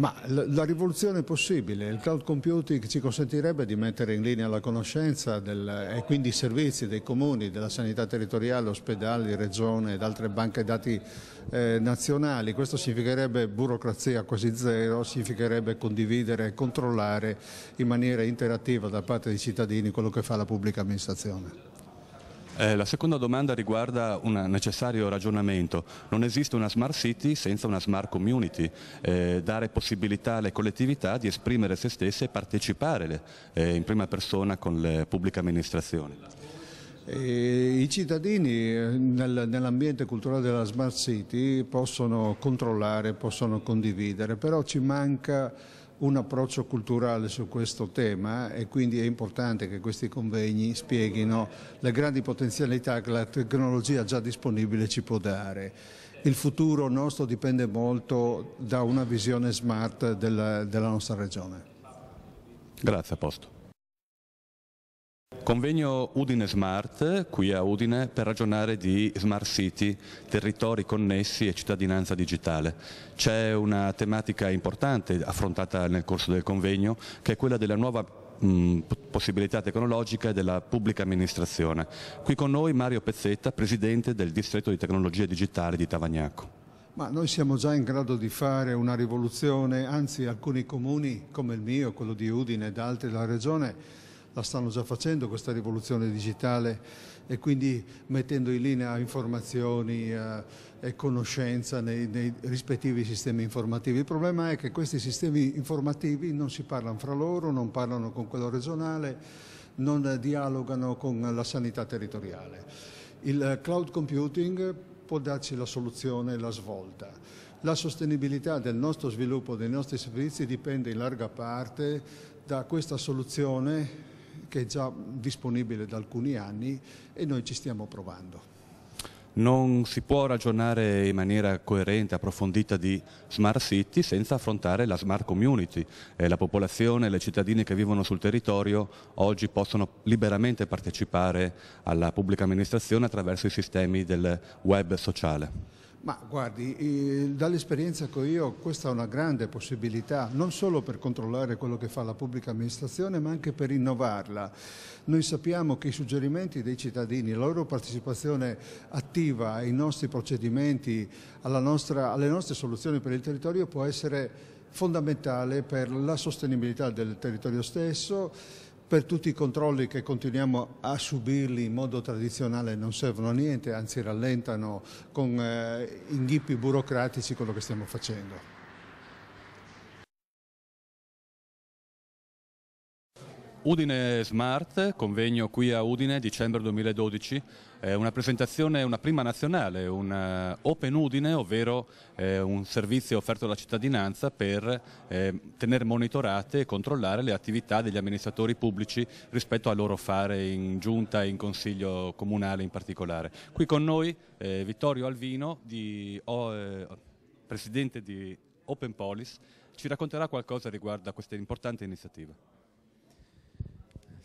Ma la rivoluzione è possibile, il cloud computing ci consentirebbe di mettere in linea la conoscenza del, e quindi i servizi dei comuni, della sanità territoriale, ospedali, regione ed altre banche dati eh, nazionali. Questo significherebbe burocrazia quasi zero, significherebbe condividere e controllare in maniera interattiva da parte dei cittadini quello che fa la pubblica amministrazione. Eh, la seconda domanda riguarda un necessario ragionamento. Non esiste una smart city senza una smart community. Eh, dare possibilità alle collettività di esprimere se stesse e partecipare eh, in prima persona con le pubbliche amministrazioni. I cittadini eh, nel, nell'ambiente culturale della Smart City possono controllare, possono condividere, però ci manca un approccio culturale su questo tema e quindi è importante che questi convegni spieghino le grandi potenzialità che la tecnologia già disponibile ci può dare. Il futuro nostro dipende molto da una visione smart della, della nostra regione. Grazie, a posto. Convegno Udine Smart qui a Udine per ragionare di smart city, territori connessi e cittadinanza digitale. C'è una tematica importante affrontata nel corso del convegno che è quella della nuova mh, mm, possibilità tecnologica e della pubblica amministrazione. Qui con noi Mario Pezzetta, presidente del distretto di tecnologie digitali di Tavagnacco. Ma noi siamo già in grado di fare una rivoluzione, anzi alcuni comuni come il mio, quello di Udine ed altri della regione la stanno già facendo questa rivoluzione digitale e quindi mettendo in linea informazioni eh, e conoscenza nei, nei, rispettivi sistemi informativi. Il problema è che questi sistemi informativi non si parlano fra loro, non parlano con quello regionale, non dialogano con la sanità territoriale. Il eh, cloud computing può darci la soluzione, la svolta. La sostenibilità del nostro sviluppo, dei nostri servizi dipende in larga parte da questa soluzione che è già disponibile da alcuni anni e noi ci stiamo provando. Non si può ragionare in maniera coerente, approfondita di smart city senza affrontare la smart community. Eh, la popolazione, le cittadine che vivono sul territorio oggi possono liberamente partecipare alla pubblica amministrazione attraverso i sistemi del web sociale. Ma guardi, dall'esperienza che ho io questa è una grande possibilità, non solo per controllare quello che fa la pubblica amministrazione, ma anche per innovarla. Noi sappiamo che i suggerimenti dei cittadini, la loro partecipazione attiva ai nostri procedimenti, nostra, alle nostre soluzioni per il territorio può essere fondamentale per la sostenibilità del territorio stesso per tutti i controlli che continuiamo a subirli in modo tradizionale non servono a niente, anzi rallentano con eh, inghippi burocratici quello che stiamo facendo. Udine Smart, convegno qui a Udine, dicembre 2012, è una presentazione, una prima nazionale, un eh, Open Udine, ovvero eh, un servizio offerto alla cittadinanza per eh, tenere monitorate e controllare le attività degli amministratori pubblici rispetto al loro fare in giunta e in consiglio comunale in particolare. Qui con noi Vittorio Alvino, di, presidente di Open Police, ci racconterà qualcosa riguardo a questa importante iniziativa.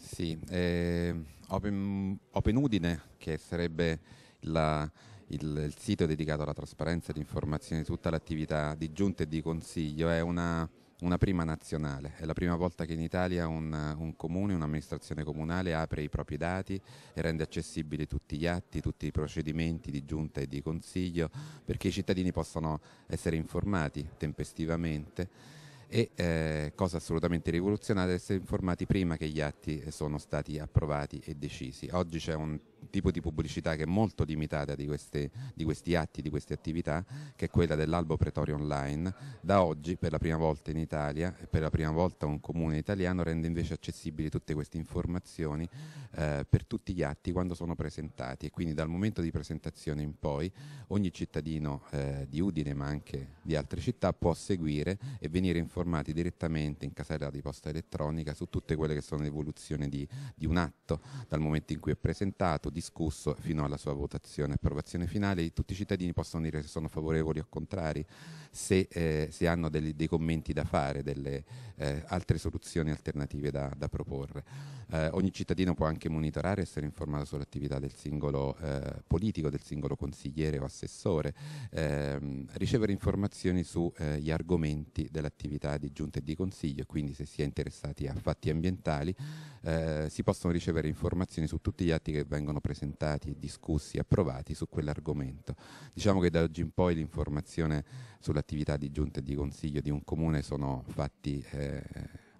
Sì, eh, Open, Open, Udine, che sarebbe la, il, il, sito dedicato alla trasparenza e all'informazione di tutta l'attività di giunta e di consiglio, è una, una, prima nazionale. È la prima volta che in Italia un, un comune, un'amministrazione comunale apre i propri dati e rende accessibili tutti gli atti, tutti i procedimenti di giunta e di consiglio perché i cittadini possano essere informati tempestivamente e eh, cosa assolutamente rivoluzionaria essere informati prima che gli atti sono stati approvati e decisi. Oggi c'è un tipo di pubblicità che è molto limitata di, queste, di questi atti, di queste attività, che è quella dell'albo pretorio online. Da oggi, per la prima volta in Italia, e per la prima volta un comune italiano rende invece accessibili tutte queste informazioni eh, per tutti gli atti quando sono presentati e quindi dal momento di presentazione in poi ogni cittadino eh, di Udine ma anche di altre città può seguire e venire informato informati direttamente in casella di posta elettronica su tutte quelle che sono le evoluzioni di, di un atto, dal momento in cui è presentato, discusso, fino alla sua votazione e approvazione finale. Tutti i cittadini possono dire se sono favorevoli o contrari, se, eh, se hanno dei, dei commenti da fare, delle eh, altre soluzioni alternative da, da proporre. Eh, ogni cittadino può anche monitorare e essere informato sull'attività del singolo eh, politico, del singolo consigliere o assessore, ehm, ricevere informazioni sugli eh, argomenti dell'attività attività di giunta e di consiglio e quindi se si è interessati a fatti ambientali eh, si possono ricevere informazioni su tutti gli atti che vengono presentati, discussi, approvati su quell'argomento. Diciamo che da oggi in poi l'informazione sull'attività di giunta e di consiglio di un comune sono fatti eh,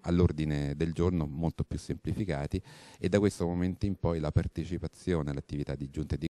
all'ordine del giorno molto più semplificati e da questo momento in poi la partecipazione all'attività di giunta e di